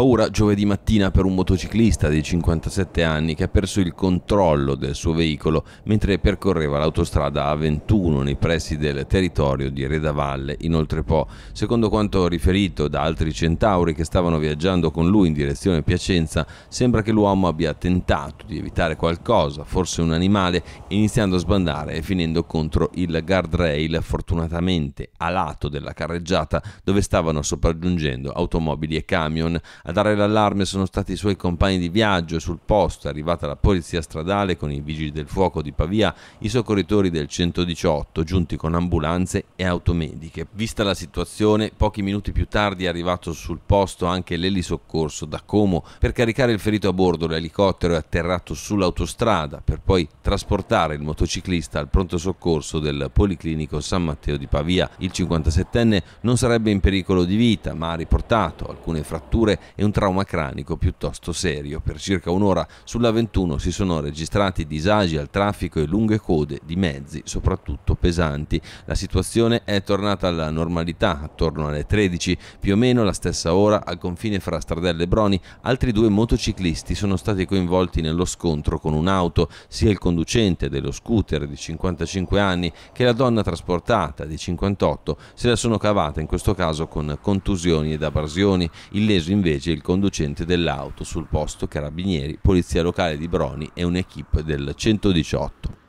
paura giovedì mattina per un motociclista di 57 anni che ha perso il controllo del suo veicolo mentre percorreva l'autostrada A21 nei pressi del territorio di Redavalle in Oltrepo. Secondo quanto riferito da altri centauri che stavano viaggiando con lui in direzione Piacenza, sembra che l'uomo abbia tentato di evitare qualcosa, forse un animale, iniziando a sbandare e finendo contro il guardrail fortunatamente a lato della carreggiata dove stavano sopraggiungendo automobili e camion a dare l'allarme sono stati i suoi compagni di viaggio e sul posto, è arrivata la polizia stradale con i vigili del fuoco di Pavia, i soccorritori del 118 giunti con ambulanze e automediche. Vista la situazione, pochi minuti più tardi è arrivato sul posto anche l'elisoccorso da Como per caricare il ferito a bordo. L'elicottero è atterrato sull'autostrada per poi trasportare il motociclista al pronto soccorso del Policlinico San Matteo di Pavia. Il 57enne non sarebbe in pericolo di vita, ma ha riportato alcune fratture e un trauma cranico piuttosto serio. Per circa un'ora sulla 21 si sono registrati disagi al traffico e lunghe code di mezzi, soprattutto pesanti. La situazione è tornata alla normalità attorno alle 13, più o meno la stessa ora al confine fra Stradella e Broni, altri due motociclisti sono stati coinvolti nello scontro con un'auto, sia il conducente dello scooter di 55 anni che la donna trasportata di 58 se la sono cavata in questo caso con contusioni ed abrasioni, illeso invece polizia il conducente dell'auto, sul posto carabinieri, polizia locale di Broni e un'equipe del 118.